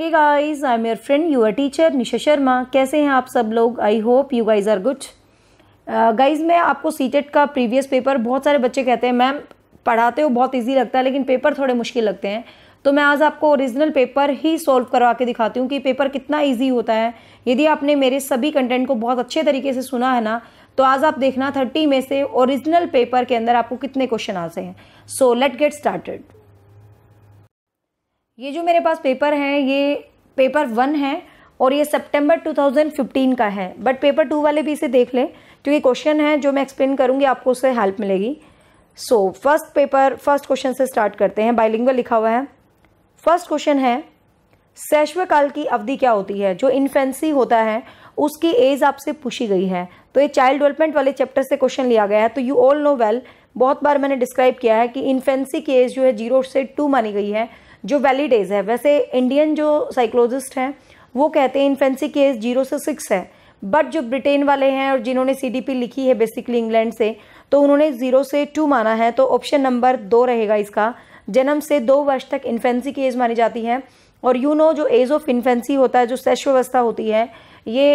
Hey guys I am your friend our teacher Nisha Sharma कैसे हैं आप सब लोग I hope you guys are good guys मैं आपको सीटेट e का प्रीवियस पेपर बहुत सारे बच्चे कहते हैं मैम पढ़ाते हो बहुत ईजी लगता है लेकिन पेपर थोड़े मुश्किल लगते हैं तो मैं आज आपको ओरिजिनल पेपर ही सॉल्व करवा के दिखाती हूँ कि पेपर कितना ईजी होता है यदि आपने मेरे सभी कंटेंट को बहुत अच्छे तरीके से सुना है ना तो आज आप देखना थर्टी में से ओरिजिनल पेपर के अंदर आपको कितने क्वेश्चन आते हैं सो लेट गेट स्टार्टेड ये जो मेरे पास पेपर है ये पेपर वन है और ये सितंबर 2015 का है बट पेपर टू वाले भी इसे देख लें क्योंकि क्वेश्चन है जो मैं एक्सप्लेन करूँगी आपको उससे हेल्प मिलेगी so first paper first question से स्टार्ट करते हैं बाइलिंगल लिखा हुआ है फर्स्ट क्वेश्चन है शैश्व काल की अवधि क्या होती है जो इन्फेंसी होता है उसकी एज आपसे पूछी गई है तो ये चाइल्ड डेवलपमेंट वाले चैप्टर से क्वेश्चन लिया गया है तो यू ऑल नो वेल बहुत बार मैंने डिस्क्राइब किया है कि इन्फेंसी की एज जो है जीरो से टू मानी गई है जो वैलिड एज है वैसे इंडियन जो साइकोलॉजिस्ट हैं वो कहते हैं इन्फेंसी की एज जीरो से सिक्स है बट जो ब्रिटेन वाले हैं और जिन्होंने सीडीपी लिखी है बेसिकली इंग्लैंड से तो उन्होंने ज़ीरो से टू माना है तो ऑप्शन नंबर दो रहेगा इसका जन्म से दो वर्ष तक इन्फेंसी की एज मानी जाती है और यू you नो know, जो एज ऑफ इन्फेंसी होता है जो व्यवस्था होती है ये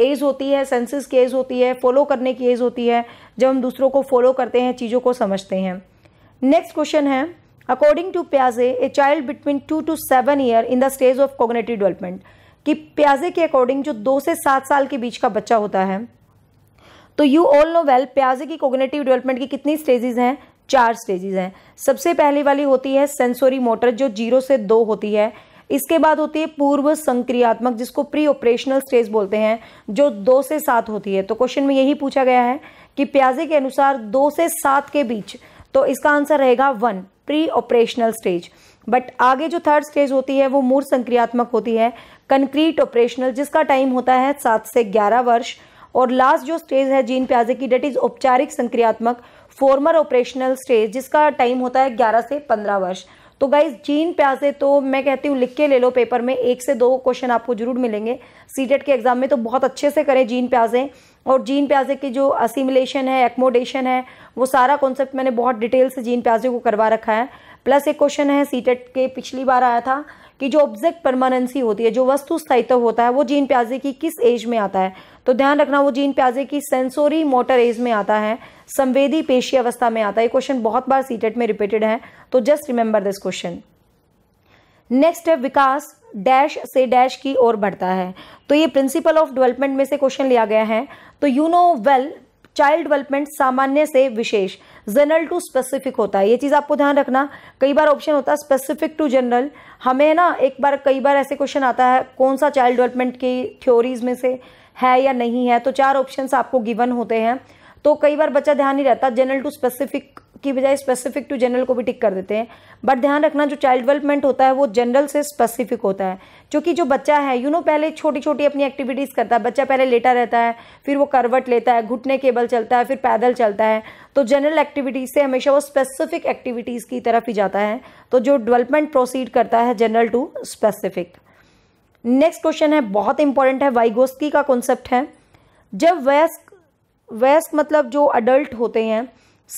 एज होती है सेंसिस की एज होती है फॉलो करने की एज होती है जब हम दूसरों को फॉलो करते हैं चीज़ों को समझते हैं नेक्स्ट क्वेश्चन है अकॉर्डिंग टू प्याजे a child between two two seven year in the stage of cognitive development कि प्याजे के अकॉर्डिंग जो दो से सात साल के बीच का बच्चा होता है तो यू ऑल नो वेल प्याजे की कोग्नेटिव डेवलपमेंट की कितनी स्टेजेस हैं चार स्टेजेस हैं सबसे पहली वाली होती है सेंसोरी मोटर जो जीरो से दो होती है इसके बाद होती है पूर्व संक्रियात्मक जिसको प्री ऑपरेशनल स्टेज बोलते हैं जो दो से सात होती है तो क्वेश्चन में यही पूछा गया है कि प्याजे के अनुसार दो से सात के बीच तो इसका आंसर रहेगा one pre operational stage but आगे जो थर्ड स्टेज होती है वो मूर संक्रियात्मक होती है कंक्रीट ऑपरेशनल जिसका टाइम होता है सात से ग्यारह वर्ष और लास्ट जो स्टेज है जीन प्याजे की डेट इज औपचारिक संक्रियात्मक फॉर्मर ऑपरेशनल स्टेज जिसका टाइम होता है ग्यारह से पंद्रह वर्ष तो गाइज जीन प्याजे तो मैं कहती हूँ लिख के ले लो पेपर में एक से दो क्वेश्चन आपको जरूर मिलेंगे सीटेट e के एग्जाम में तो बहुत अच्छे से करें जीन प्याजे और जीन प्याजे की जो असीमुलेशन है एकमोडेशन है वो सारा कॉन्सेप्ट मैंने बहुत डिटेल से जीन प्याजे को करवा रखा है प्लस एक क्वेश्चन है सीटेट e के पिछली बार आया था कि जो ऑब्जेक्ट परमानेंसी होती है जो वस्तु स्थायित्व होता है वो जीन प्याजे की किस एज में आता है तो ध्यान रखना वो जीन प्याजे की सेंसोरी मोटर एज में आता है संवेदी पेशी अवस्था में आता है ये क्वेश्चन बहुत बार सीटेट e में रिपीटेड है तो just remember this question next है विकास डैश से डैश की ओर बढ़ता है तो ये प्रिंसिपल ऑफ डेवलपमेंट में से क्वेश्चन लिया गया है तो you know well child development सामान्य से विशेष जनरल टू स्पेसिफिक होता है ये चीज़ आपको ध्यान रखना कई बार ऑप्शन होता है स्पेसिफिक टू जनरल हमें ना एक बार कई बार ऐसे क्वेश्चन आता है कौन सा चाइल्ड डेवलपमेंट की थ्योरीज में से है या नहीं है तो चार ऑप्शन आपको गिवन होते हैं तो कई बार बच्चा ध्यान नहीं रहता जनरल टू स्पेसिफिक की बजाय स्पेसिफिक टू जनरल को भी टिक कर देते हैं बट ध्यान रखना जो चाइल्ड डेवलपमेंट होता है वो जनरल से स्पेसिफिक होता है क्योंकि जो बच्चा है यू you नो know, पहले छोटी छोटी अपनी एक्टिविटीज़ करता है बच्चा पहले लेटा रहता है फिर वो करवट लेता है घुटने केबल चलता है फिर पैदल चलता है तो जनरल एक्टिविटीज़ से हमेशा वो स्पेसिफिक एक्टिविटीज़ की तरफ ही जाता है तो जो डेवलपमेंट प्रोसीड करता है general to specific next question है बहुत इंपॉर्टेंट है वाइगोस्की का कॉन्सेप्ट है जब वयस्क वयस्क मतलब जो अडल्ट होते हैं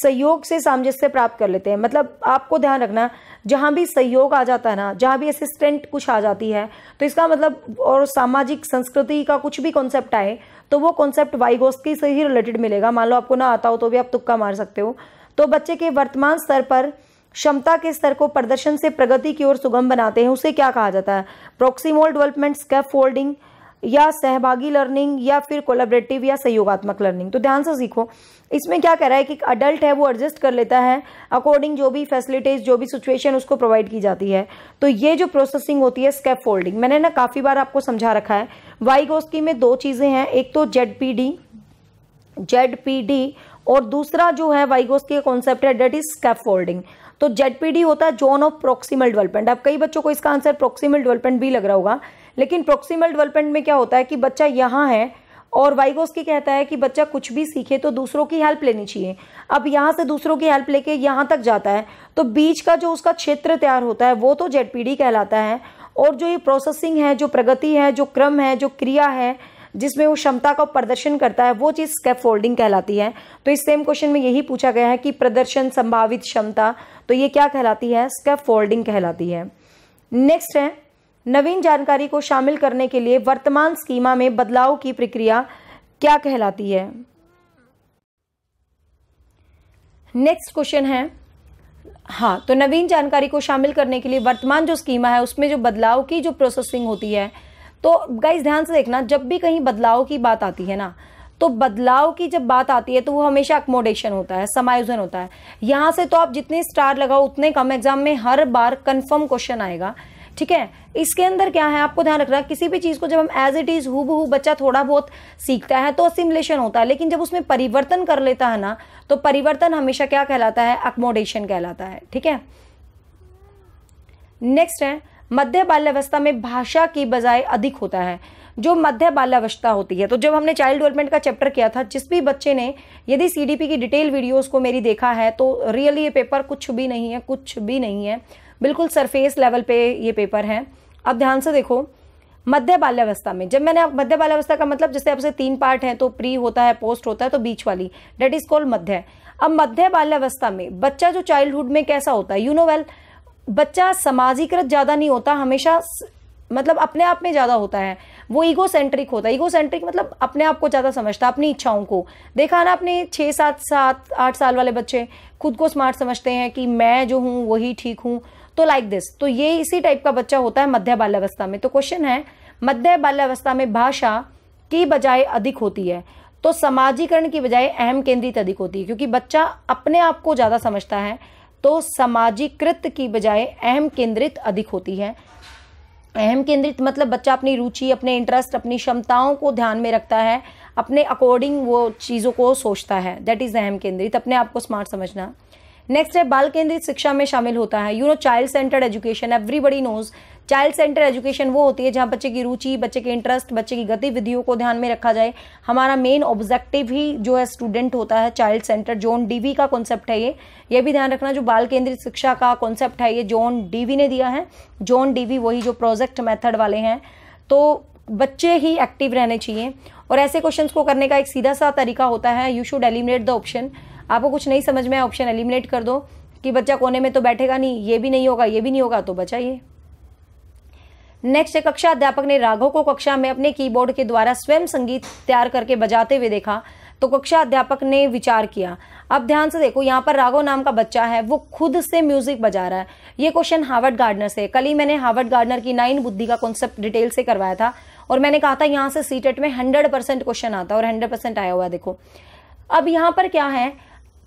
सहयोग से सामंजस्य प्राप्त कर लेते हैं मतलब आपको ध्यान रखना जहाँ भी सहयोग आ जाता है ना जहाँ भी असिस्टेंट कुछ आ जाती है तो इसका मतलब और सामाजिक संस्कृति का कुछ भी कॉन्सेप्ट आए तो वो कॉन्सेप्ट वाइगोस्की से ही रिलेटेड मिलेगा मान लो आपको ना आता हो तो भी आप तुक्का मार सकते हो तो बच्चे के वर्तमान स्तर पर क्षमता के स्तर को प्रदर्शन से प्रगति की ओर सुगम बनाते हैं उसे क्या कहा जाता है प्रोक्सीमोल डेवलपमेंट स्कैफ फोल्डिंग या सहभागी लर्निंग या फिर कोलाबरेटिव या सहयोगात्मक लर्निंग तो ध्यान से सीखो इसमें क्या कह रहा है कि अडल्ट है वो एडजस्ट कर लेता है अकॉर्डिंग जो भी फैसिलिटीज जो भी सिचुएशन उसको प्रोवाइड की जाती है तो ये जो प्रोसेसिंग होती है स्केप फोल्डिंग मैंने ना काफ़ी बार आपको समझा रखा है वाई गोस्की में दो चीज़ें हैं एक तो Z P D Z P D और दूसरा जो है वाइगोस्की का कॉन्सेप्ट है डेट इज स्केप फोल्डिंग तो जेडपीडी होता है जोन ऑफ प्रोक्सीमल डेवलपमेंट अब कई बच्चों को इसका आंसर प्रोक्सीमल डेवलपमेंट भी लग रहा होगा लेकिन प्रोक्सीमल डेवलपमेंट में क्या होता है कि बच्चा यहाँ है और की कहता है कि बच्चा कुछ भी सीखे तो दूसरों की हेल्प लेनी चाहिए अब यहाँ से दूसरों की हेल्प लेके यहाँ तक जाता है तो बीच का जो उसका क्षेत्र तैयार होता है वो तो जेड कहलाता है और जो ये प्रोसेसिंग है जो प्रगति है जो क्रम है जो क्रिया है जिसमें वो क्षमता का प्रदर्शन करता है वो चीज़ स्केप फोल्डिंग कहलाती है तो इस सेम क्वेश्चन में यही पूछा गया है कि प्रदर्शन संभावित क्षमता तो ये क्या कहलाती है स्केप फोल्डिंग कहलाती है नेक्स्ट है नवीन जानकारी को शामिल करने के लिए वर्तमान स्कीमा में बदलाव की प्रक्रिया क्या कहलाती है नेक्स्ट क्वेश्चन है हाँ तो नवीन जानकारी को शामिल करने के लिए वर्तमान जो स्कीमा है उसमें जो बदलाव की जो प्रोसेसिंग होती है तो गाइज ध्यान से देखना जब भी कहीं बदलाव की बात आती है ना तो बदलाव की जब बात आती है तो वो हमेशा अकोमोडेशन होता है समायोजन होता है यहाँ से तो आप जितने स्टार लगाओ उतने कम एग्जाम में हर बार कन्फर्म क्वेश्चन आएगा ठीक है इसके अंदर क्या है आपको ध्यान रखना किसी भी चीज़ को जब हम एज इट इज़ हु बच्चा थोड़ा बहुत सीखता है तो असिमुलेशन होता है लेकिन जब उसमें परिवर्तन कर लेता है ना तो परिवर्तन हमेशा क्या कहलाता है अकोमोडेशन कहलाता है ठीक है नेक्स्ट है मध्य बाल्यावस्था में भाषा की बजाय अधिक होता है जो मध्य बाल्यावस्था होती है तो जब हमने चाइल्ड डेवलपमेंट का चैप्टर किया था जिस भी बच्चे ने यदि सीडीपी की डिटेल वीडियोस को मेरी देखा है तो रियली ये पेपर कुछ भी नहीं है कुछ भी नहीं है बिल्कुल सरफेस लेवल पे ये पेपर है अब ध्यान से देखो मध्य बाल्यावस्था में जब मैंने मध्य बाल्यावस्था का मतलब जैसे आपसे तीन पार्ट हैं तो प्री होता है पोस्ट होता है तो बीच वाली डेट इज कॉल्ड मध्य अब मध्य बाल्यावस्था में बच्चा जो चाइल्डहुड में कैसा होता है यू नो वेल बच्चा समाजीकृत ज़्यादा नहीं होता हमेशा मतलब अपने आप में ज़्यादा होता है वो ईगो सेंट्रिक होता है ईगो सेंट्रिक मतलब अपने आप को ज़्यादा समझता है अपनी इच्छाओं को देखा ना अपने छः सात सात आठ साल वाले बच्चे खुद को स्मार्ट समझते हैं कि मैं जो हूँ वही ठीक हूँ तो लाइक दिस तो ये इसी टाइप का बच्चा होता है मध्य बाल्यावस्था में तो क्वेश्चन है मध्य बाल्यावस्था में भाषा की बजाय अधिक होती है तो समाजीकरण की बजाय अहम केंद्रित अधिक होती है क्योंकि बच्चा अपने आप को ज़्यादा समझता है तो समाजीकृत की बजाय अहम केंद्रित अधिक होती है अहम केंद्रित मतलब बच्चा अपनी रुचि अपने इंटरेस्ट अपनी क्षमताओं को ध्यान में रखता है अपने अकॉर्डिंग वो चीज़ों को सोचता है दैट इज़ अहम केंद्रित अपने आप को स्मार्ट समझना नेक्स्ट है बाल केंद्रित शिक्षा में शामिल होता है you know child centered education everybody knows child centre education वो होती है जहाँ बच्चे की रुचि बच्चे के इंटरेस्ट बच्चे की गतिविधियों को ध्यान में रखा जाए हमारा मेन ऑब्जेक्टिव ही जो है स्टूडेंट होता है चाइल्ड सेंटर जोन डीवी का कॉन्सेप्ट है ये ये भी ध्यान रखना जो बाल केंद्रित शिक्षा का कॉन्सेप्ट है ये जोन डीवी ने दिया है जोन डीवी वही जो प्रोजेक्ट मेथड वाले हैं तो बच्चे ही एक्टिव रहने चाहिए और ऐसे क्वेश्चंस को करने का एक सीधा सा तरीका होता है you should eliminate the option आपको कुछ नहीं समझ में ऑप्शन एलिमिनेट कर दो कि बच्चा कोने में तो बैठेगा नहीं ये भी नहीं होगा ये भी नहीं होगा तो बचा ये नेक्स्ट है कक्षा अध्यापक ने राघव को कक्षा में अपने कीबोर्ड के द्वारा स्वयं संगीत तैयार करके बजाते हुए देखा तो कक्षा अध्यापक ने विचार किया अब ध्यान से देखो यहाँ पर राघव नाम का बच्चा है वो खुद से म्यूजिक बजा रहा है ये क्वेश्चन हार्वर्ड गार्डनर से कल ही मैंने हार्वर्ड गार्डनर की नाइन बुद्धि का कॉन्सेप्ट डिटेल से करवाया था और मैंने कहा था यहाँ से सीटेट में हंड्रेड परसेंट क्वेश्चन आता और हंड्रेड परसेंट आया हुआ देखो अब यहाँ पर क्या है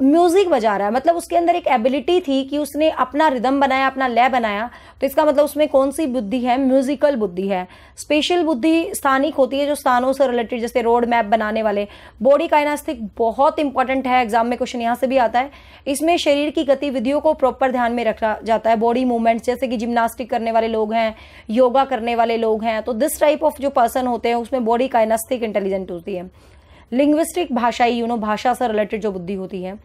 म्यूजिक बजा रहा है मतलब उसके अंदर एक एबिलिटी थी कि उसने अपना रिदम बनाया अपना लय बनाया तो इसका मतलब उसमें कौन सी बुद्धि है म्यूजिकल बुद्धि है स्पेशल बुद्धि स्थानिक होती है जो स्थानों से रिलेटेड जैसे रोड मैप बनाने वाले बॉडी काइनास्थिक बहुत इंपॉर्टेंट है एग्जाम में क्वेश्चन यहाँ से भी आता है इसमें शरीर की गतिविधियों को प्रॉपर ध्यान में रखा जाता है बॉडी मूवमेंट्स जैसे कि जिम्नास्टिक करने वाले लोग हैं योगा करने वाले लोग हैं तो दिस टाइप ऑफ जो पर्सन होते हैं उसमें बॉडी काइनास्थिक इंटेलिजेंट होती है लिंग्विस्टिक भाषाई यू नो भाषा से रिलेटेड जो बुद्धि होती है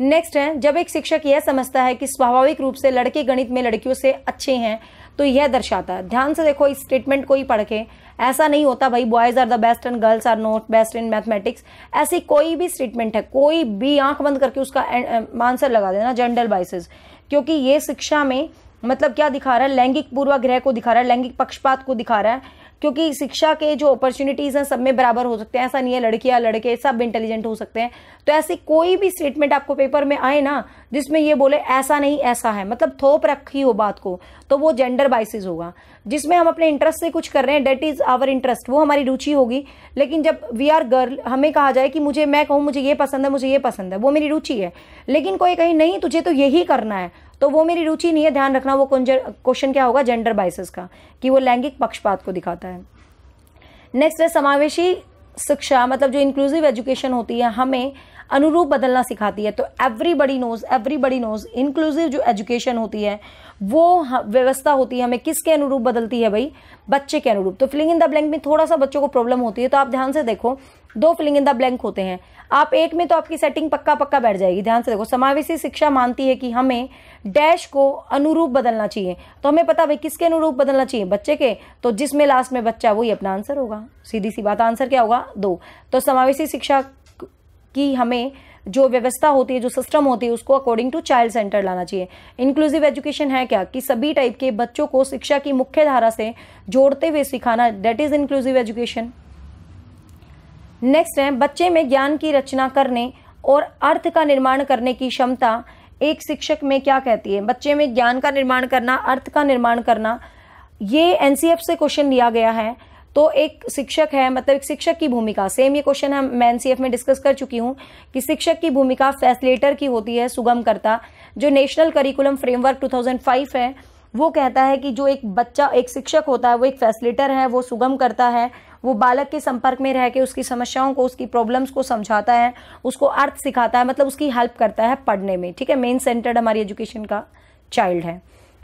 नेक्स्ट है जब एक शिक्षक यह समझता है कि स्वाभाविक रूप से लड़के गणित में लड़कियों से अच्छे हैं तो यह दर्शाता है ध्यान से देखो इस स्टेटमेंट को ही पढ़ के ऐसा नहीं होता भाई boys are the best and girls are not best in mathematics ऐसी कोई भी स्टेटमेंट है कोई भी आंख बंद करके उसका आंसर लगा देना जेंडर बाइसेस क्योंकि ये शिक्षा में मतलब क्या दिखा रहा है लैंगिक पूर्वाग्रह को दिखा रहा है लैंगिक पक्षपात को दिखा रहा है क्योंकि शिक्षा के जो अपॉर्चुनिटीज़ हैं सब में बराबर हो सकते हैं ऐसा नहीं है लड़कियां लड़के सब इंटेलिजेंट हो सकते हैं तो ऐसी कोई भी स्टेटमेंट आपको पेपर में आए ना जिसमें ये बोले ऐसा नहीं ऐसा है मतलब थोप रखी हो बात को तो वो जेंडर बाइसिस होगा जिसमें हम अपने इंटरेस्ट से कुछ कर रहे हैं डेट इज़ आवर इंटरेस्ट वो हमारी रुचि होगी लेकिन जब वी आर गर्ल हमें कहा जाए कि मुझे मैं कहूँ मुझे ये पसंद है मुझे ये पसंद है वो मेरी रुचि है लेकिन कोई कहीं नहीं तुझे तो यही करना है तो वो मेरी रुचि नहीं है ध्यान रखना वो क्वेश्चन क्या होगा जेंडर बाइसिस का कि वो लैंगिक पक्षपात को दिखाता है नेक्स्ट है समावेशी शिक्षा मतलब जो इंक्लूसिव एजुकेशन होती है हमें अनुरूप बदलना सिखाती है तो everybody knows everybody knows inclusive जो एजुकेशन होती है वो व्यवस्था होती है हमें किसके अनुरूप बदलती है भाई बच्चे के अनुरूप तो फिलिंग इन द ब्लैंक में थोड़ा सा बच्चों को प्रॉब्लम होती है तो आप ध्यान से देखो दो फिलिंग इन द ब्लैंक होते हैं आप एक में तो आपकी सेटिंग पक्का पक्का बैठ जाएगी ध्यान से देखो समावेशी शिक्षा मानती है कि हमें डैश को अनुरूप बदलना चाहिए तो हमें पता भाई किसके अनुरूप बदलना चाहिए बच्चे के तो जिसमें लास्ट में बच्चा वही अपना आंसर होगा सीधी सी बात आंसर क्या होगा दो तो समावेशी शिक्षा कि हमें जो व्यवस्था होती है जो सिस्टम होती है उसको अकॉर्डिंग टू चाइल्ड सेंटर लाना चाहिए इंक्लूसिव एजुकेशन है क्या कि सभी टाइप के बच्चों को शिक्षा की मुख्य धारा से जोड़ते हुए सिखाना that is inclusive education next है बच्चे में ज्ञान की रचना करने और अर्थ का निर्माण करने की क्षमता एक शिक्षक में क्या कहती है बच्चे में ज्ञान का निर्माण करना अर्थ का निर्माण करना ये एनसीएफ से क्वेश्चन लिया गया है तो एक शिक्षक है मतलब एक शिक्षक की भूमिका सेम ये क्वेश्चन हम मैं एन में डिस्कस कर चुकी हूँ कि शिक्षक की भूमिका फैसिलेटर की होती है सुगम करता जो नेशनल करिकुलम फ्रेमवर्क 2005 है वो कहता है कि जो एक बच्चा एक शिक्षक होता है वो एक फैसिलेटर है वो सुगम करता है वो बालक के संपर्क में रह के उसकी समस्याओं को उसकी प्रॉब्लम्स को समझाता है उसको अर्थ सिखाता है मतलब उसकी हेल्प करता है पढ़ने में ठीक है मेन सेंटर्ड हमारी एजुकेशन का चाइल्ड है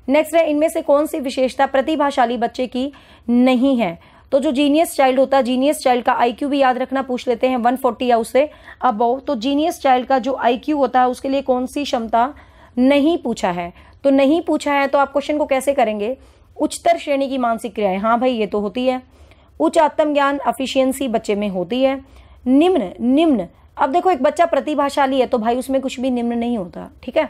नेक्स्ट है इनमें से कौन सी विशेषता प्रतिभाशाली बच्चे की नहीं है तो जो जीनियस चाइल्ड होता है जीनियस चाइल्ड का आई भी याद रखना पूछ लेते हैं वन फोर्टी या उससे अब तो जीनियस चाइल्ड का जो आई होता है उसके लिए कौन सी क्षमता नहीं पूछा है तो नहीं पूछा है तो आप क्वेश्चन को कैसे करेंगे उच्चतर श्रेणी की मानसिक क्रियाएं हाँ भाई ये तो होती है उच्च आत्मज्ञान अफिशियंसी बच्चे में होती है निम्न निम्न अब देखो एक बच्चा प्रतिभाशाली है तो भाई उसमें कुछ भी निम्न नहीं होता ठीक है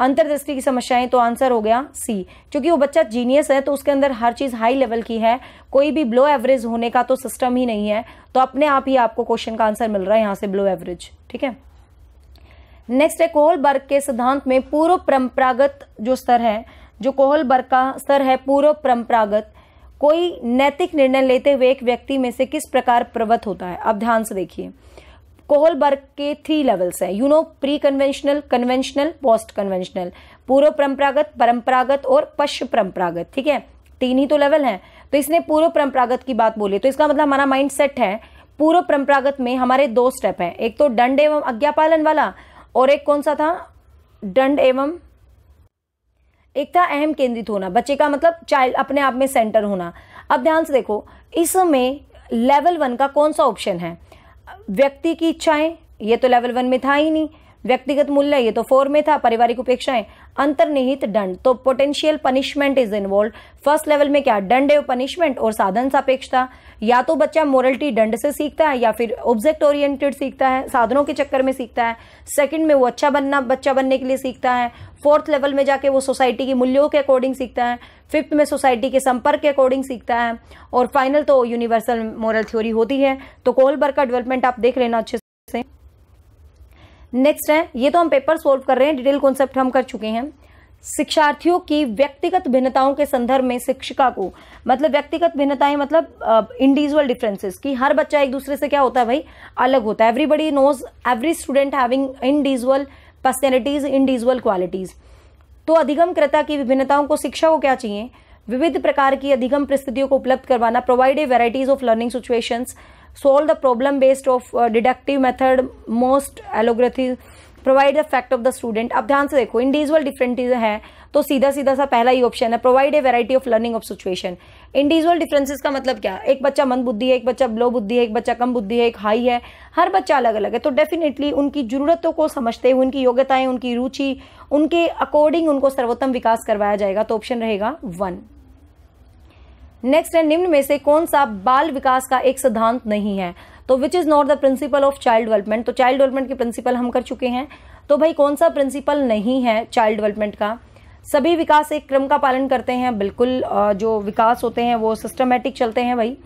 अंतरदृष्टि की समस्याएं तो आंसर हो गया सी क्योंकि वो बच्चा जीनियस है तो उसके अंदर हर चीज़ हाई लेवल की है कोई भी ब्लो एवरेज होने का तो सिस्टम ही नहीं है तो अपने आप ही आपको क्वेश्चन का आंसर मिल रहा है यहाँ से ब्लो एवरेज ठीक है नेक्स्ट है कोहल बर्ग के सिद्धांत में पूर्व परंपरागत जो स्तर है जो कोहल बर्ग का स्तर है पूर्व परंपरागत कोई नैतिक निर्णय लेते हुए एक व्यक्ति में से किस प्रकार प्रवत होता है अब ध्यान से देखिए कोहलबर्ग के थ्री लेवल्स हैं you know pre conventional conventional post conventional पूर्व परंपरागत परंपरागत और पश्च परंपरागत ठीक है तीन ही तो लेवल हैं तो इसने पूर्व परंपरागत की बात बोली तो इसका मतलब हमारा माइंड सेट है पूर्व परंपरागत में हमारे दो स्टेप हैं एक तो दंड एवं आज्ञापालन वाला और एक कौन सा था दंड एवं एक था अहम केंद्रित होना बच्चे का मतलब चाइल्ड अपने आप में सेंटर होना अब ध्यान से देखो इसमें लेवल वन का कौन सा ऑप्शन है व्यक्ति की इच्छाएं ये तो लेवल वन में था ही नहीं व्यक्तिगत मूल्य ये तो फोर में था पारिवारिक उपेक्षाएं अंतर्निहित दंड तो potential punishment is involve first level में क्या दंड एवं पनिशमेंट और साधन सापेक्षता या तो बच्चा मोरलिटी दंड से सीखता है या फिर ऑब्जेक्ट ओरिएंटेड सीखता है साधनों के चक्कर में सीखता है सेकंड में वो अच्छा बनना बच्चा बनने के लिए सीखता है फोर्थ लेवल में जाके वो सोसाइटी के मूल्यों के अकॉर्डिंग सीखता है फिफ्थ में सोसाइटी के संपर्क के अकॉर्डिंग सीखता है और फाइनल तो यूनिवर्सल मॉरल थ्योरी होती है तो कोलबर का डेवलपमेंट आप देख लेना अच्छे से नेक्स्ट है ये तो हम पेपर सोल्व कर रहे हैं डिटेल कॉन्सेप्ट हम कर चुके हैं शिक्षार्थियों की व्यक्तिगत भिन्नताओं के संदर्भ में शिक्षिका को मतलब व्यक्तिगत भिन्नताएं मतलब इंडिविजुअल डिफरेंसेस कि हर बच्चा एक दूसरे से क्या होता है भाई अलग होता है everybody knows every student having individual personalities individual qualities तो अधिगम क्रता की विभिन्नताओं को शिक्षा को क्या चाहिए विविध प्रकार की अधिगम परिस्थितियों को उपलब्ध करवाना provide a varieties of learning situations solve the problem based of uh, deductive method most algorithm provide the fact of the student अब ध्यान से देखो इंडिविजुअल डिफरेंटीज है तो सीधा सीधा सा पहला ही ऑप्शन है provide a variety of learning of situation individual differences का मतलब क्या एक बच्चा मंद बुद्धि है एक बच्चा लो बुद्धि है एक बच्चा कम बुद्धि है एक हाई है हर बच्चा अलग अलग है तो डेफिनेटली उनकी ज़रूरतों को समझते हुए उनकी योग्यताएं उनकी रुचि उनके अकॉर्डिंग उनको सर्वोत्तम विकास करवाया जाएगा तो ऑप्शन रहेगा वन नेक्स्ट है निम्न में से कौन सा बाल विकास का एक सिद्धांत नहीं है तो which is not the principle of child development तो चाइल्ड डेवलपमेंट के प्रिंसिपल हम कर चुके हैं तो भाई कौन सा प्रिंसिपल नहीं है चाइल्ड डेवलपमेंट का सभी विकास एक क्रम का पालन करते हैं बिल्कुल जो विकास होते हैं वो सिस्टमेटिक चलते हैं भाई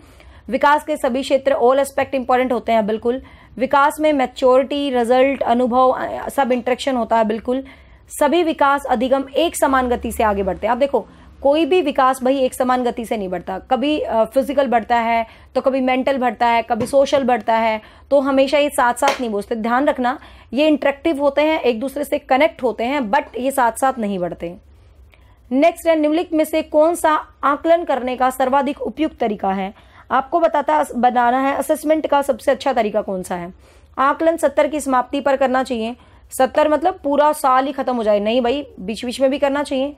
विकास के सभी क्षेत्र ऑल एस्पेक्ट इंपॉर्टेंट होते हैं बिल्कुल विकास में मैच्योरिटी रिजल्ट अनुभव सब इंट्रेक्शन होता है बिल्कुल सभी विकास अधिगम एक समान गति से आगे बढ़ते हैं आप देखो कोई भी विकास भाई एक समान गति से नहीं बढ़ता कभी फिजिकल बढ़ता है तो कभी मेंटल बढ़ता है कभी सोशल बढ़ता है तो हमेशा ये साथ साथ नहीं बोझते ध्यान रखना ये इंटरेक्टिव होते हैं एक दूसरे से कनेक्ट होते हैं बट ये साथ साथ नहीं बढ़ते नेक्स्ट है निम्नलिखित में से कौन सा आकलन करने का सर्वाधिक उपयुक्त तरीका है आपको बताता बनाना है असेसमेंट का सबसे अच्छा तरीका कौन सा है आकलन सत्तर की समाप्ति पर करना चाहिए सत्तर मतलब पूरा साल ही खत्म हो जाए नहीं भाई बीच बीच में भी करना चाहिए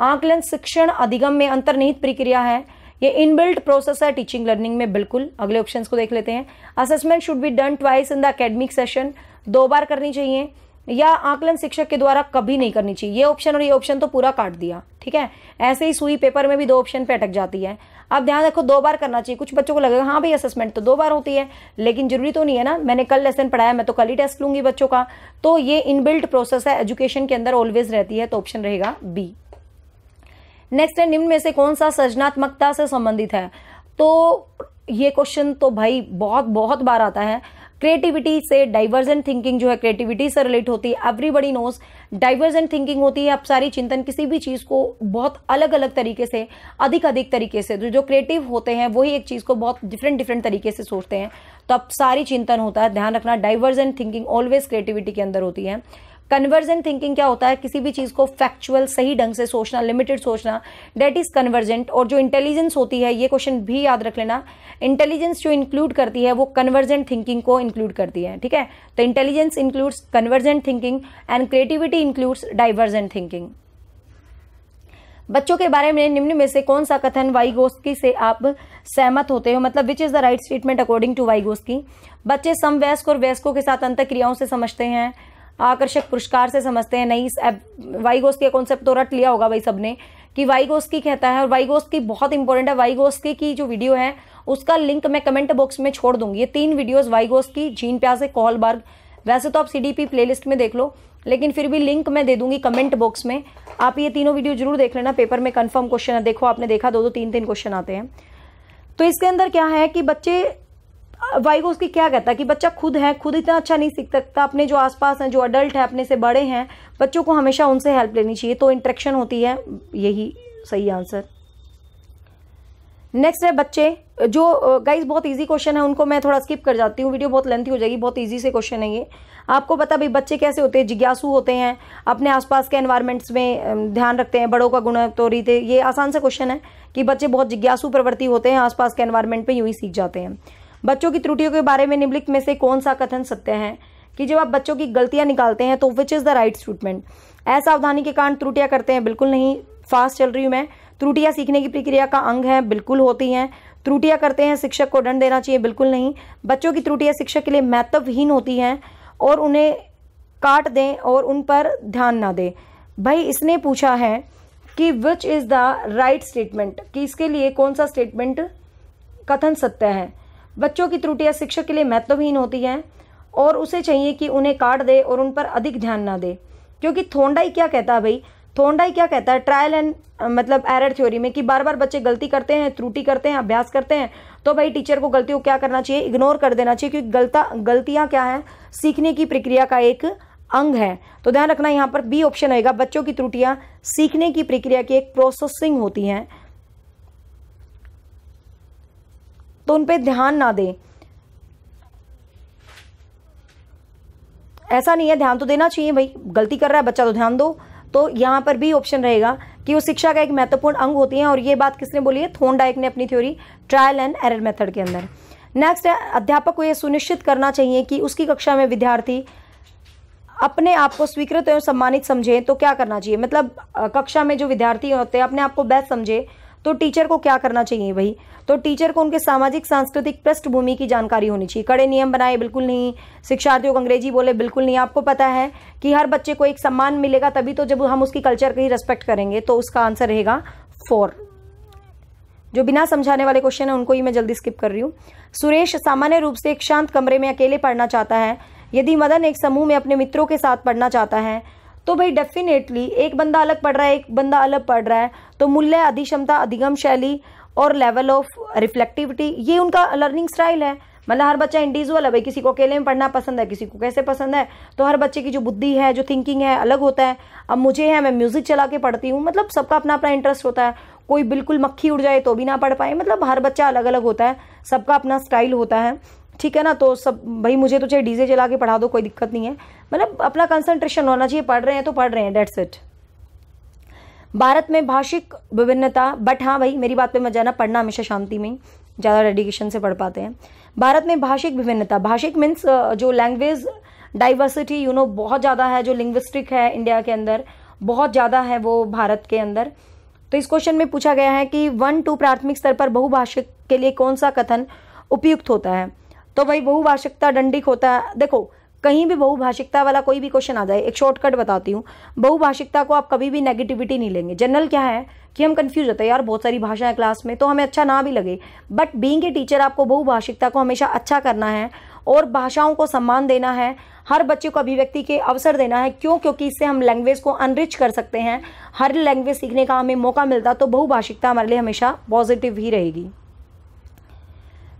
आंकलन शिक्षण अधिगम में अंतर्निहित प्रक्रिया है ये इनबिल्ट प्रोसेस है टीचिंग लर्निंग में बिल्कुल अगले ऑप्शन को देख लेते हैं assessment should be done twice in the academic session दो बार करनी चाहिए या आकलन शिक्षक के द्वारा कभी नहीं करनी चाहिए ये ऑप्शन और ये ऑप्शन तो पूरा काट दिया ठीक है ऐसे ही सुई पेपर में भी दो ऑप्शन पे अटक जाती है अब ध्यान रखो दो बार करना चाहिए कुछ बच्चों को लगेगा हाँ भाई असेसमेंट तो दो बार होती है लेकिन जरूरी तो नहीं है ना मैंने कल लेसन पढ़ाया मैं तो कल ही टेस्ट लूंगी बच्चों का तो ये इनबिल्ट प्रोसेस है एजुकेशन के अंदर ऑलवेज रहती है तो ऑप्शन रहेगा बी नेक्स्ट है निम्न में से कौन सा सृजनात्मकता से संबंधित है तो ये क्वेश्चन तो भाई बहुत बहुत बार आता है क्रिएटिविटी से डाइवर्जेंट थिंकिंग जो है क्रिएटिविटी से रिलेट होती है एवरीबडी नोज डाइवर्जेंट थिंकिंग होती है सारी चिंतन किसी भी चीज़ को बहुत अलग अलग तरीके से अधिक अधिक तरीके से जो क्रिएटिव होते हैं वही एक चीज़ को बहुत डिफरेंट डिफरेंट तरीके से सोचते हैं तो सारी चिंतन होता है ध्यान रखना डाइवर्जेंट थिंकिंग ऑलवेज क्रिएटिविटी के अंदर होती है कन्वर्जेंट थिंकिंग क्या होता है किसी भी चीज़ को फैक्चुअल सही ढंग से सोचना लिमिटेड सोचना डेट इज़ कन्वर्जेंट और जो इंटेलिजेंस होती है ये क्वेश्चन भी याद रख लेना इंटेलिजेंस जो इंक्लूड करती है वो कन्वर्जेंट थिंकिंग को इंक्लूड करती है ठीक है तो intelligence includes convergent thinking and creativity includes divergent thinking बच्चों के बारे में निम्न में से कौन सा कथन गोस्की से आप सहमत होते हो मतलब which is the right statement according to Vygotsky बच्चे समवयस्क और वयस्कों के साथ अंत क्रियाओं से समझते हैं आकर्षक पुरस्कार से समझते हैं नई वाइगोस का कॉन्सेप्ट तो रट लिया होगा भाई सबने कि की कहता है और की बहुत इंपॉर्टेंट है वाइगोस्की की जो वीडियो है उसका लिंक मैं कमेंट बॉक्स में छोड़ दूंगी ये तीन वीडियोस की जीन प्यासे कोहलबार्ग वैसे तो आप सी डी प्लेलिस्ट में देख लो लेकिन फिर भी लिंक मैं दे दूंगी कमेंट बॉक्स में आप ये तीनों वीडियो जरूर देख लेना पेपर में कन्फर्म क्वेश्चन है देखो आपने देखा दो दो तीन तीन क्वेश्चन आते हैं तो इसके अंदर क्या है कि बच्चे वाई को उसकी क्या कहता है कि बच्चा खुद है खुद इतना अच्छा नहीं सीख सकता अपने जो आसपास हैं जो अडल्ट हैं अपने से बड़े हैं बच्चों को हमेशा उनसे हेल्प लेनी चाहिए तो इंट्रेक्शन होती है यही सही आंसर नेक्स्ट है बच्चे जो गाइस बहुत इजी क्वेश्चन है उनको मैं थोड़ा स्किप कर जाती हूँ वीडियो बहुत लेंथी हो जाएगी बहुत इजी से क्वेश्चन है ये आपको पता भाई बच्चे कैसे होते हैं जिज्ञासु होते हैं अपने आसपास के एनवायरमेंट्स में ध्यान रखते हैं बड़ों का गुण तो रीते ये आसान सा क्वेश्चन है कि बच्चे बहुत जिज्ञासु प्रवृत्ति होते हैं आसपास के एनवायरमेंट पर यूँ ही सीख जाते हैं बच्चों की त्रुटियों के बारे में निम्नलिखित में से कौन सा कथन सत्य है कि जब आप बच्चों की गलतियां निकालते हैं तो which is the right statement असावधानी के कारण त्रुटियां करते हैं बिल्कुल नहीं फास्ट चल रही हूँ मैं त्रुटियां सीखने की प्रक्रिया का अंग है बिल्कुल होती हैं त्रुटियां करते हैं शिक्षक को दंड देना चाहिए बिल्कुल नहीं बच्चों की त्रुटियां शिक्षक के लिए महत्वहीन होती हैं और उन्हें काट दें और उन पर ध्यान ना दें भाई इसने पूछा है कि which is the right statement कि इसके लिए कौन सा स्टेटमेंट कथन सत्य है बच्चों की त्रुटियाँ शिक्षक के लिए महत्वहीन होती हैं और उसे चाहिए कि उन्हें काट दे और उन पर अधिक ध्यान ना दे क्योंकि थोंडाई क्या कहता है भाई थोंडाई क्या कहता है ट्रायल एंड मतलब एरर थ्योरी में कि बार बार बच्चे गलती करते हैं त्रुटि करते हैं अभ्यास करते हैं तो भाई टीचर को गलतियों क्या करना चाहिए इग्नोर कर देना चाहिए क्योंकि गलता गलतियाँ क्या हैं सीखने की प्रक्रिया का एक अंग है तो ध्यान रखना यहाँ पर बी ऑप्शन आएगा बच्चों की त्रुटियाँ सीखने की प्रक्रिया की एक प्रोसेसिंग होती हैं तो उन पर ध्यान ना दें ऐसा नहीं है ध्यान तो देना चाहिए भाई गलती कर रहा है बच्चा तो ध्यान दो तो यहाँ पर भी ऑप्शन रहेगा कि वो शिक्षा का एक महत्वपूर्ण अंग होती है और ये बात किसने बोली है थोन डाइक ने अपनी theory trial and error method के अंदर नेक्स्ट है अध्यापक को यह सुनिश्चित करना चाहिए कि उसकी कक्षा में विद्यार्थी अपने आप को स्वीकृत एवं सम्मानित समझें तो क्या करना चाहिए मतलब कक्षा में जो विद्यार्थी होते हैं अपने आप को बेस्ट समझे तो टीचर को क्या करना चाहिए भाई तो टीचर को उनके सामाजिक सांस्कृतिक पृष्ठभूमि की जानकारी होनी चाहिए कड़े नियम बनाए बिल्कुल नहीं शिक्षार्थियों को अंग्रेजी बोले बिल्कुल नहीं आपको पता है कि हर बच्चे को एक सम्मान मिलेगा तभी तो जब हम उसकी कल्चर की रेस्पेक्ट करेंगे तो उसका आंसर रहेगा फोर जो बिना समझाने वाले क्वेश्चन है उनको ही मैं जल्दी स्किप कर रही हूँ सुरेश सामान्य रूप से एक शांत कमरे में अकेले पढ़ना चाहता है यदि मदन एक समूह में अपने मित्रों के साथ पढ़ना चाहता है तो भाई डेफिनेटली एक बंदा अलग पढ़ रहा है एक बंदा अलग पढ़ रहा है तो मूल्य अधिक्षमता अधिगम शैली और लेवल ऑफ रिफ्लेक्टिविटी ये उनका लर्निंग स्टाइल है मतलब हर बच्चा इंडिविजुअल है भाई किसी को अकेले में पढ़ना पसंद है किसी को कैसे पसंद है तो हर बच्चे की जो बुद्धि है जो थिंकिंग है अलग होता है अब मुझे है मैं म्यूज़िक चला के पढ़ती हूँ मतलब सबका अपना अपना इंटरेस्ट होता है कोई बिल्कुल मक्खी उड़ जाए तो भी ना पढ़ पाए मतलब हर बच्चा अलग अलग होता है सबका अपना स्टाइल होता है ठीक है ना तो सब भाई मुझे तो चाहे डीजे चला के पढ़ा दो कोई दिक्कत नहीं है मतलब अपना कंसंट्रेशन होना चाहिए पढ़ रहे हैं तो पढ़ रहे हैं डेट्स इट भारत में भाषिक विभिन्नता बट हाँ भाई मेरी बात पे मत जाना पढ़ना हमेशा शांति में ज़्यादा डेडिकेशन से पढ़ पाते हैं भारत में भाषिक विभिन्नता भाषिक मीन्स जो लैंग्वेज डाइवर्सिटी यू नो बहुत ज़्यादा है जो लिंग्विस्टिक है इंडिया के अंदर बहुत ज़्यादा है वो भारत के अंदर तो इस क्वेश्चन में पूछा गया है कि वन टू प्राथमिक स्तर पर बहुभाषिक के लिए कौन सा कथन उपयुक्त होता है तो भाई बहुभाषिकता दंडिक होता है देखो कहीं भी बहुभाषिकता वाला कोई भी क्वेश्चन आ जाए एक शॉर्टकट बताती हूँ बहुभाषिकता को आप कभी भी नेगेटिविटी नहीं लेंगे जनरल क्या है कि हम कंफ्यूज होते हैं यार बहुत सारी भाषाएं क्लास में तो हमें अच्छा ना भी लगे बट बींग ए टीचर आपको बहुभाषिकता को हमेशा अच्छा करना है और भाषाओं को सम्मान देना है हर बच्चे को अभिव्यक्ति के अवसर देना है क्यों क्योंकि इससे हम लैंग्वेज को अनरिच कर सकते हैं हर लैंग्वेज सीखने का हमें मौका मिलता तो बहुभाषिकता हमारे लिए हमेशा पॉजिटिव ही रहेगी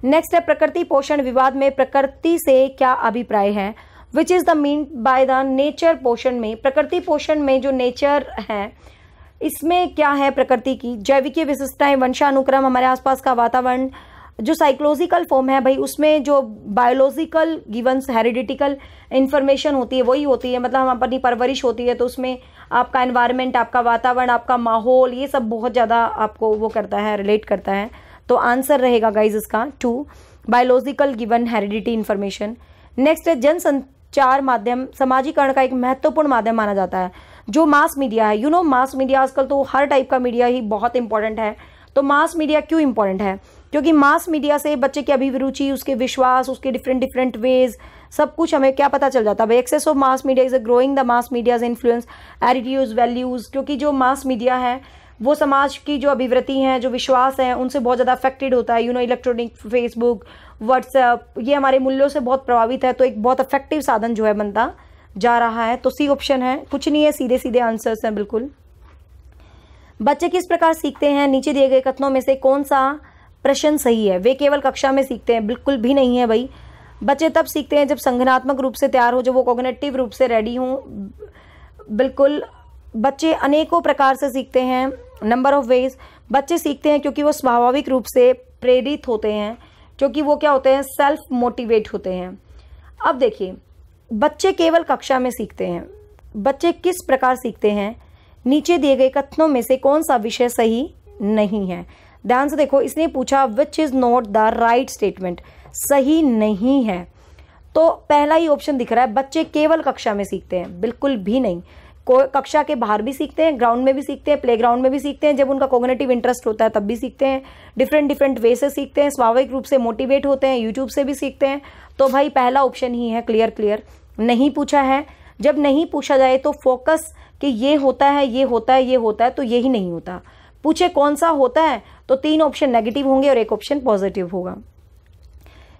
नेक्स्ट है प्रकृति पोषण विवाद में प्रकृति से क्या अभिप्राय है which is the mean by the nature पोषण में प्रकृति पोषण में जो नेचर है इसमें क्या है प्रकृति की जैविकीय विशेषताएं वंशानुक्रम हमारे आसपास का वातावरण जो साइकोलॉजिकल फॉर्म है भाई उसमें जो बायोलॉजिकल गिवंस हेरिडिटिकल इन्फॉर्मेशन होती है वही होती है मतलब हम अपनी परवरिश होती है तो उसमें आपका एनवायरनमेंट आपका वातावरण आपका माहौल ये सब बहुत ज़्यादा आपको वो करता है रिलेट करता है तो आंसर रहेगा गाइज इसका two biological given heredity information next है जनसंचार माध्यम समाजीकरण का एक महत्वपूर्ण माध्यम माना जाता है जो मास मीडिया है यू नो मास मीडिया आजकल तो हर टाइप का मीडिया ही बहुत इंपॉर्टेंट है तो मास मीडिया क्यों इंपॉर्टेंट है क्योंकि मास मीडिया से बच्चे की अभिरुचि उसके विश्वास उसके डिफरेंट डिफरेंट वेज सब कुछ हमें क्या पता चल जाता है भाई access of mass media is a growing the mass media's influence attitudes values क्योंकि जो मास मीडिया है वो समाज की जो अभिवृत्ति हैं जो विश्वास हैं उनसे बहुत ज़्यादा अफेक्टेड होता है you know electronic Facebook WhatsApp ये हमारे मूल्यों से बहुत प्रभावित है तो एक बहुत अफेक्टिव साधन जो है बनता जा रहा है तो सी ऑप्शन है कुछ नहीं है सीधे सीधे आंसर्स हैं बिल्कुल बच्चे किस प्रकार सीखते हैं नीचे दिए गए कथनों में से कौन सा प्रश्न सही है वे केवल कक्षा में सीखते हैं बिल्कुल भी नहीं है भाई बच्चे तब सीखते हैं जब संगठनात्मक रूप से तैयार हो जब वो कॉग्नेटिव रूप से रेडी हों बिल्कुल बच्चे अनेकों प्रकार से सीखते हैं नंबर ऑफ वेज बच्चे सीखते हैं क्योंकि वो स्वाभाविक रूप से प्रेरित होते हैं क्योंकि वो क्या होते हैं सेल्फ मोटिवेट होते हैं अब देखिए बच्चे केवल कक्षा में सीखते हैं बच्चे किस प्रकार सीखते हैं नीचे दिए गए कथनों में से कौन सा विषय सही नहीं है ध्यान से देखो इसने पूछा which is not the right statement सही नहीं है तो पहला ही ऑप्शन दिख रहा है बच्चे केवल कक्षा में सीखते हैं बिल्कुल भी नहीं कक्षा के बाहर भी सीखते हैं ग्राउंड में भी सीखते हैं ग्राउंड में भी सीखते हैं जब उनका कोगनेटिव इंटरेस्ट होता है तब भी सीखते हैं डिफरेंट डिफरेंट वे से सीखते हैं स्वाभाविक रूप से मोटिवेट होते हैं यूट्यूब से भी सीखते हैं तो भाई पहला ऑप्शन ही है क्लियर क्लियर नहीं पूछा है जब नहीं पूछा जाए तो फोकस कि ये होता है ये होता है ये होता है तो यही नहीं होता पूछे कौन सा होता है तो तीन ऑप्शन नेगेटिव होंगे और एक ऑप्शन पॉजिटिव होगा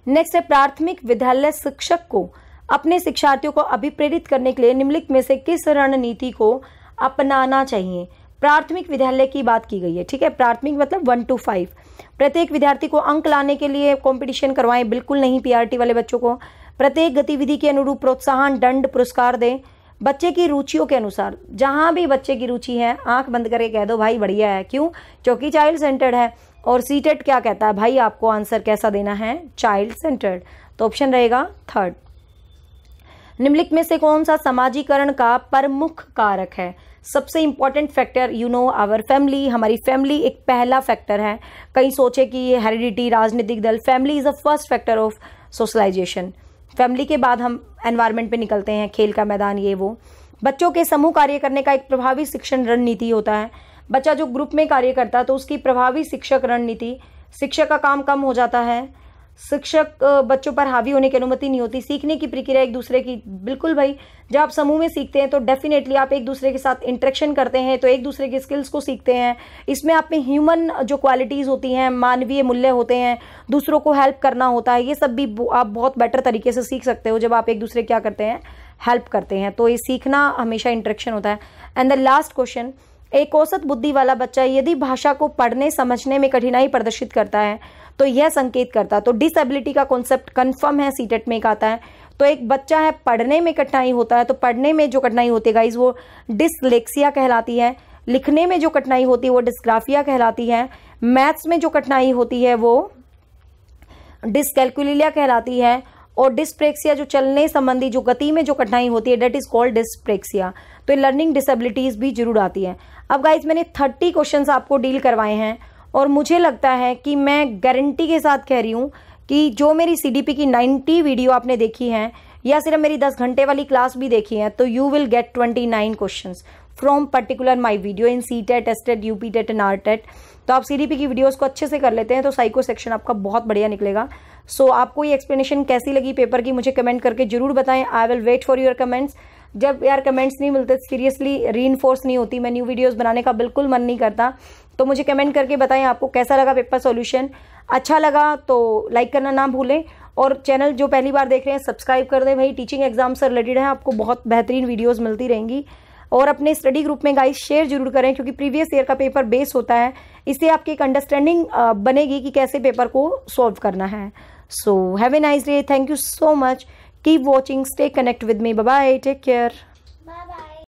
नेक्स्ट है प्राथमिक विद्यालय शिक्षक को अपने शिक्षार्थियों को अभिप्रेरित करने के लिए निम्नलिखित में से किस रणनीति को अपनाना चाहिए प्राथमिक विद्यालय की बात की गई है ठीक है प्राथमिक मतलब वन टू फाइव प्रत्येक विद्यार्थी को अंक लाने के लिए कंपटीशन करवाएं बिल्कुल नहीं पीआरटी वाले बच्चों को प्रत्येक गतिविधि के अनुरूप प्रोत्साहन दंड पुरस्कार दें बच्चे की रुचियों के अनुसार जहाँ भी बच्चे की रुचि है आंख बंद करके कह दो भाई बढ़िया है क्यों क्योंकि चाइल्ड सेंटर्ड है और सीटेट क्या कहता है भाई आपको आंसर कैसा देना है चाइल्ड सेंटर्ड तो ऑप्शन रहेगा थर्ड निम्नलिखित में से कौन सा समाजीकरण का प्रमुख कारक है सबसे important factor you know our family हमारी फैमिली एक पहला फैक्टर है कई सोचे कि ये हेरिडिटी राजनीतिक दल family is a first factor of socialisation family के बाद हम एनवायरमेंट पे निकलते हैं खेल का मैदान ये वो बच्चों के समूह कार्य करने का एक प्रभावी शिक्षण रणनीति होता है बच्चा जो ग्रुप में कार्य करता है तो उसकी प्रभावी शिक्षक रणनीति शिक्षक का काम कम हो जाता है शिक्षक बच्चों पर हावी होने की अनुमति नहीं होती सीखने की प्रक्रिया एक दूसरे की बिल्कुल भाई जब आप समूह में सीखते हैं तो डेफिनेटली आप एक दूसरे के साथ इंट्रेक्शन करते हैं तो एक दूसरे के स्किल्स को सीखते हैं इसमें आप में ह्यूमन जो क्वालिटीज़ होती हैं मानवीय मूल्य होते हैं दूसरों को हेल्प करना होता है ये सब भी आप बहुत बेटर तरीके से सीख सकते हो जब आप एक दूसरे क्या करते हैं हेल्प करते हैं तो ये सीखना हमेशा इंट्रेक्शन होता है एंड द लास्ट क्वेश्चन एक औसत बुद्धि वाला बच्चा यदि भाषा को पढ़ने समझने में कठिनाई प्रदर्शित करता है तो यह संकेत करता है तो डिसेबिलिटी का कॉन्सेप्ट कन्फर्म है सीटेट e में एक आता है तो एक बच्चा है पढ़ने में कठिनाई होता है तो पढ़ने में जो कठिनाई होती है गाइज वो डिसलेक्सिया कहलाती है लिखने में जो कठिनाई होती है वो डिस्क्राफिया कहलाती है मैथ्स में जो कठिनाई होती है वो डिसकैलकुलिया कहलाती है और डिस्प्रेक्सिया जो चलने संबंधी जो गति में जो कठिनाई होती है डेट इज़ कॉल्ड डिस्प्रेक्सिया तो लर्निंग डिसेबिलिटीज़ भी जरूर आती है अब गाइज मैंने थर्टी क्वेश्चन आपको डील करवाए हैं और मुझे लगता है कि मैं गारंटी के साथ कह रही हूँ कि जो मेरी सी की नाइन्टी वीडियो आपने देखी है या सिर्फ मेरी दस घंटे वाली क्लास भी देखी है तो you will get twenty nine question from particular my video in CTET STET UPTET NRTET तो आप सी की वीडियोस को अच्छे से कर लेते हैं तो साइको सेक्शन आपका बहुत बढ़िया निकलेगा सो so, आपको ये एक्सप्लेनेशन कैसी लगी पेपर की मुझे कमेंट करके जरूर बताएं I will wait for your comments जब यार कमेंट्स नहीं मिलते सीरियसली री नहीं होती मैं न्यू वीडियोज़ बनाने का बिल्कुल मन नहीं करता तो मुझे कमेंट करके बताएं आपको कैसा लगा पेपर सॉल्यूशन अच्छा लगा तो लाइक करना ना भूलें और चैनल जो पहली बार देख रहे हैं सब्सक्राइब कर दें भाई टीचिंग एग्जाम से रिलेटेड है आपको बहुत बेहतरीन वीडियोज़ मिलती रहेंगी और अपने स्टडी ग्रुप में गाइस शेयर जरूर करें क्योंकि प्रीवियस ईयर का पेपर बेस होता है इससे आपकी एक अंडरस्टैंडिंग बनेगी कि कैसे पेपर को सॉल्व करना है so have a nice day thank you so much Keep watching. Stay connect with me. Bye bye. Take care.